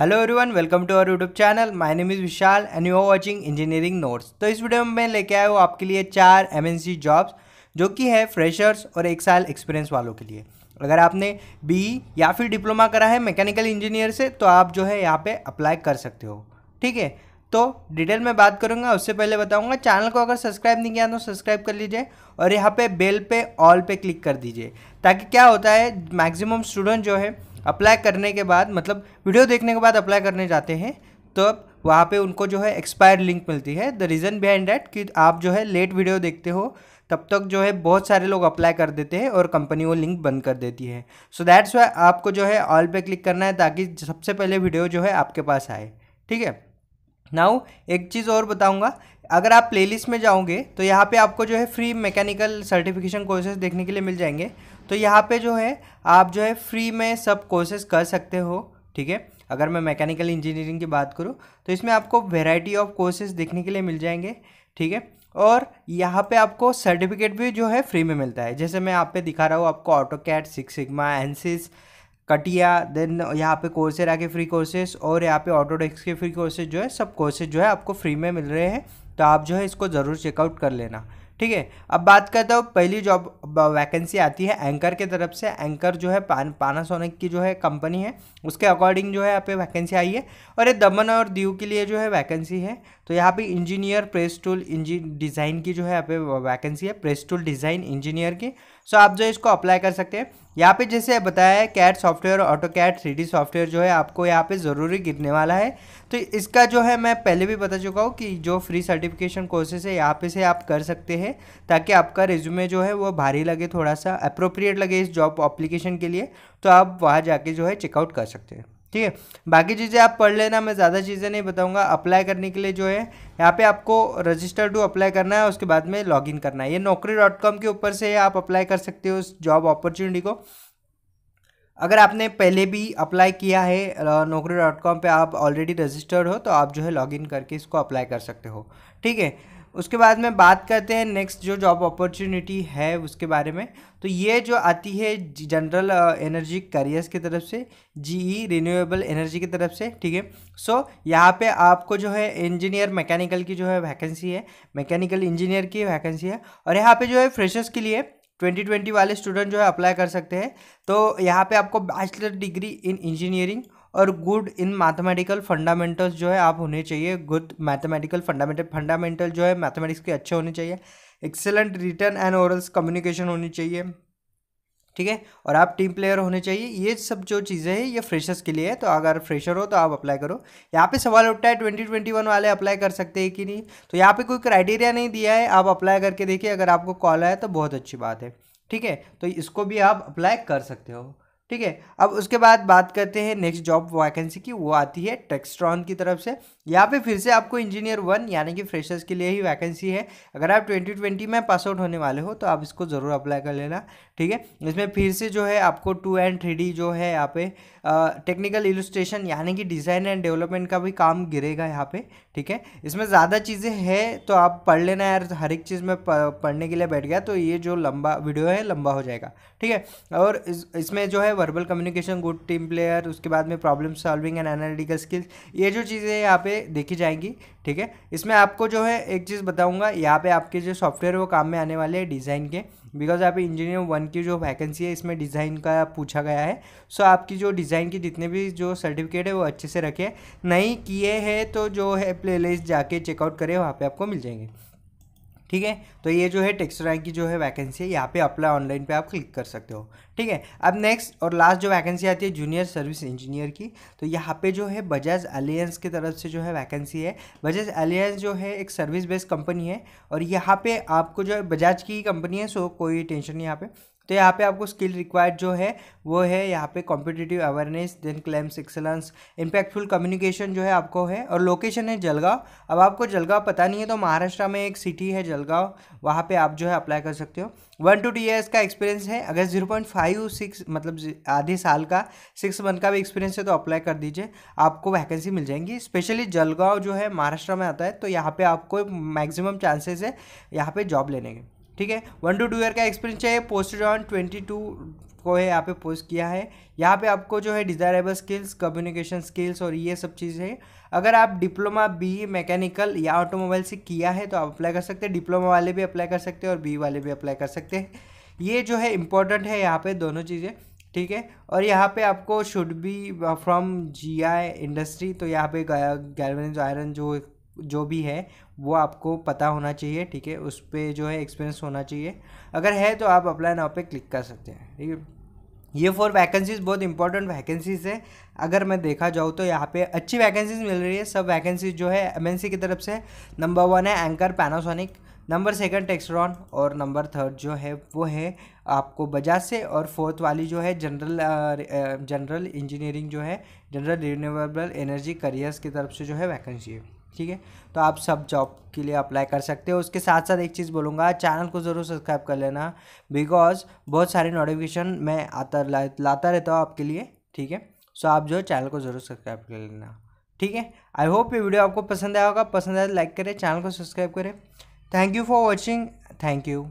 hello everyone welcome to our YouTube channel my name is Vishal and you are watching engineering notes तो इस video में मैं लेके आया हूँ आपके लिए चार एमएनसी जॉब्स जो कि है फ्रेशर्स और एक साल एक्सपीरियंस वालों के लिए अगर आपने बी या फिर डिप्लोमा करा है मैकेनिकल इंजीनियर से तो आप जो है यहाँ पर अप्लाई कर सकते हो ठीक है तो डिटेल में बात करूँगा उससे पहले बताऊँगा चैनल को अगर सब्सक्राइब नहीं किया तो सब्सक्राइब कर लीजिए और यहाँ पर बेल पे ऑल पे क्लिक कर दीजिए ताकि क्या होता है मैक्सिमम स्टूडेंट जो है अप्लाई करने के बाद मतलब वीडियो देखने के बाद अप्लाई करने जाते हैं तो अब वहाँ पे उनको जो है एक्सपायर लिंक मिलती है द रीज़न बिहाइंड डैट कि आप जो है लेट वीडियो देखते हो तब तक जो है बहुत सारे लोग अप्लाई कर देते हैं और कंपनी वो लिंक बंद कर देती है सो दैट्स वाई आपको जो है ऑल पे क्लिक करना है ताकि सबसे पहले वीडियो जो है आपके पास आए ठीक है नाउ एक चीज़ और बताऊंगा अगर आप प्लेलिस्ट में जाओगे तो यहाँ पे आपको जो है फ्री मैकेनिकल सर्टिफिकेशन कोर्सेज देखने के लिए मिल जाएंगे तो यहाँ पे जो है आप जो है फ्री में सब कोर्सेज कर सकते हो ठीक है अगर मैं मैकेनिकल इंजीनियरिंग की बात करूँ तो इसमें आपको वेराइटी ऑफ कोर्सेज देखने के लिए मिल जाएंगे ठीक है और यहाँ पे आपको सर्टिफिकेट भी जो है फ्री में मिलता है जैसे मैं आप पे दिखा रहा हूँ आपको AutoCAD six sigma ANSYS CATIA then यहाँ पे कोर्सेरा के फ्री कोर्सेज और यहाँ पे ऑटोडेक्स के फ्री कोर्सेज जो है सब कोर्सेज जो है आपको फ्री में मिल रहे हैं तो आप जो है इसको ज़रूर चेकआउट कर लेना ठीक है अब बात करता हूँ पहली जॉब वैकेंसी आती है एंकर के तरफ से एंकर जो है पान पानासोनिक की जो है कंपनी है उसके अकॉर्डिंग जो है यहाँ पे वैकेंसी आई है और ये दमन और दीव के लिए जो है वैकेंसी है तो यहाँ पे engineer press tool engine design की जो है यहाँ पे वैकेंसी है प्रेस टूल डिज़ाइन इंजीनियर की सो आप जो इसको अप्लाई कर सकते हैं यहाँ पे जैसे बताया है CAD software AutoCAD three software जो है आपको यहाँ पे ज़रूरी गिरने वाला है तो इसका जो है मैं पहले भी बता चुका हूँ कि जो फ्री सर्टिफिकेशन कोर्सेस है यहाँ पे से आप कर सकते हैं है ताकि आपका रिज्यूमे जो है वो भारी लगे थोड़ा सा अप्रोप्रिएट लगे इस जॉब अप्लीकेशन के लिए तो आप वहाँ जाके जो है चेकआउट कर सकते हैं ठीक है बाकी चीज़ें आप पढ़ लेना मैं ज़्यादा चीज़ें नहीं बताऊंगा अप्लाई करने के लिए जो है यहाँ पे आपको रजिस्टर टू अप्लाई करना है उसके बाद में लॉगिन करना है ये नौकरी डॉट कॉम के ऊपर से आप अप्लाई कर सकते हो उस जॉब अपॉर्चुनिटी को अगर आपने पहले भी अप्लाई किया है नौकरी डॉट कॉम पर आप ऑलरेडी रजिस्टर्ड हो तो आप जो है लॉगिन करके इसको अप्लाई कर सकते हो ठीक है उसके बाद में बात करते हैं नेक्स्ट जो जॉब अपॉर्चुनिटी है उसके बारे में तो ये जो आती है जनरल एनर्जी करियर्स की तरफ से जीई रिन्यूएबल एनर्जी की तरफ से ठीक है सो यहाँ पे आपको जो है इंजीनियर मैकेनिकल की जो है वैकेंसी है मैकेनिकल इंजीनियर की वैकेंसी है और यहाँ पे जो है फ्रेशर्स के लिए ट्वेंटी ट्वेंटी वाले स्टूडेंट जो है अप्लाई कर सकते हैं तो यहाँ पे आपको बैचलर डिग्री इन इंजीनियरिंग और गुड इन मैथमेटिकल फंडामेंटल्स जो है आप होने चाहिए गुड मैथमेटिकल फंडामेंटल फंडामेंटल जो है मैथमेटिक्स के अच्छे होने चाहिए excellent written and orals communication होनी चाहिए ठीक है और आप टीम प्लेयर होने चाहिए ये सब जो चीज़ें हैं ये फ्रेशर्स के लिए है तो अगर फ्रेशर हो तो आप अप्लाई करो यहाँ पे सवाल उठता है ट्वेंटी ट्वेंटी वन वाले अप्लाई कर सकते हैं कि नहीं तो यहाँ पे कोई क्राइटेरिया नहीं दिया है आप अप्लाई करके देखिए अगर आपको कॉल आया तो बहुत अच्छी बात है ठीक है तो इसको भी आप अप्लाई कर सकते हो ठीक है अब उसके बाद बात करते हैं नेक्स्ट जॉब वैकेंसी की वो आती है टेक्स्ट्रॉन की तरफ से यहाँ पे फिर से आपको इंजीनियर वन यानी कि फ्रेशर्स के लिए ही वैकेंसी है अगर आप 2020 में पास आउट होने वाले हो तो आप इसको ज़रूर अप्लाई कर लेना ठीक है इसमें फिर से जो है आपको टू एंड थ्री जो है यहाँ पे टेक्निकल इलस्ट्रेशन यानी कि डिज़ाइन एंड डेवलपमेंट का भी काम गिरेगा यहाँ पे ठीक है इसमें ज़्यादा चीज़ें हैं तो आप पढ़ लेना यार हर एक चीज़ में पढ़ने के लिए बैठ गया तो ये जो लंबा वीडियो है लंबा हो जाएगा ठीक है और इसमें जो है verbal communication good team player उसके बाद में problem solving and analytical skills ये जो चीज़ें यहाँ पे देखी जाएंगी ठीक है इसमें आपको जो है एक चीज़ बताऊँगा यहाँ पे आपके जो सॉफ्टवेयर वो काम में आने वाले हैं डिज़ाइन के बिकॉज यहाँ पे इंजीनियर वन की जो वैकेंसी है इसमें डिज़ाइन का पूछा गया है सो so, आपकी जो डिज़ाइन की जितने भी जो सर्टिफिकेट है वो अच्छे से रखे नहीं किए हैं तो जो है प्ले लिस्ट जाके चेकआउट करें वहाँ पर आपको मिल जाएंगे ठीक है तो ये जो है टेक्सट रैंक की जो है वैकेंसी है यहाँ पे अप्लाई ऑनलाइन पे आप क्लिक कर सकते हो ठीक है अब नेक्स्ट और लास्ट जो वैकेंसी आती है जूनियर सर्विस इंजीनियर की तो यहाँ पे जो है बजाज अलियंस की तरफ से जो है वैकेंसी है बजाज अलियंस जो है एक सर्विस बेस्ड कंपनी है और यहाँ पे आपको जो है बजाज की कंपनी है सो कोई टेंशन नहीं यहाँ पे तो यहाँ पे आपको स्किल रिक्वायर्ड जो है वो है यहाँ पे competitive awareness then claims excellence impactful communication जो है आपको है और लोकेशन है जलगांव अब आपको जलगांव पता नहीं है तो महाराष्ट्र में एक सिटी है जलगांव वहाँ पे आप जो है अप्लाई कर सकते हो वन टू टू ईयर्स का एक्सपीरियंस है अगर जीरो पॉइंट फाइव सिक्स मतलब आधे साल का सिक्स मंथ का भी एक्सपीरियंस है तो अप्लाई कर दीजिए आपको वैकेंसी मिल जाएंगी स्पेशली जलगांव जो है महाराष्ट्र में आता है तो यहाँ पे आपको मैक्सिमम चांसेस है यहाँ पे जॉब लेने के ठीक है वन टू टू ईयर का एक्सपीरियंस चाहिए पोस्टेड ऑन ट्वेंटी टू को है यहाँ पे पोस्ट किया है यहाँ पे आपको जो है डिज़ायरेबल स्किल्स कम्युनिकेशन स्किल्स और ये सब चीज़ है अगर आप डिप्लोमा बी मैकेनिकल या ऑटोमोबाइल से किया है तो आप अप्लाई कर सकते हैं डिप्लोमा वाले भी अप्लाई कर सकते हैं और बी वाले भी अप्लाई कर सकते हैं ये जो है इंपॉर्टेंट है यहाँ पे दोनों चीज़ें ठीक है और यहाँ पे आपको should be from G I industry तो यहाँ पे गैलवेनिज आयरन जो जो भी है वो आपको पता होना चाहिए ठीक है उस पर जो है एक्सपीरियंस होना चाहिए अगर है तो आप अप्लाई नाव पे क्लिक कर सकते हैं ठीक है ये फोर वैकेंसीज़ बहुत इंपॉर्टेंट वैकेंसीज़ है अगर मैं देखा जाऊँ तो यहाँ पे अच्छी वैकेंसीज मिल रही है सब वैकेंसीज जो है एम की तरफ से नंबर वन है anchor Panasonic number second Textron और नंबर थर्ड जो है वो है आपको बजाज से और फोर्थ वाली जो है जनरल जनरल इंजीनियरिंग जो है जनरल रिन्यूएबल एनर्जी करियर्स की तरफ से जो है वैकेंसी है ठीक है तो आप सब जॉब के लिए अप्लाई कर सकते हो उसके साथ साथ एक चीज़ बोलूँगा चैनल को ज़रूर सब्सक्राइब कर लेना बिकॉज बहुत सारे नोटिफिकेशन मैं आता ला, लाता रहता हूँ आपके लिए ठीक है सो आप जो चैनल को ज़रूर सब्सक्राइब कर लेना ठीक है आई होप ये वीडियो आपको पसंद आया होगा पसंद आया तो लाइक करें चैनल को सब्सक्राइब करें thank you for watching thank you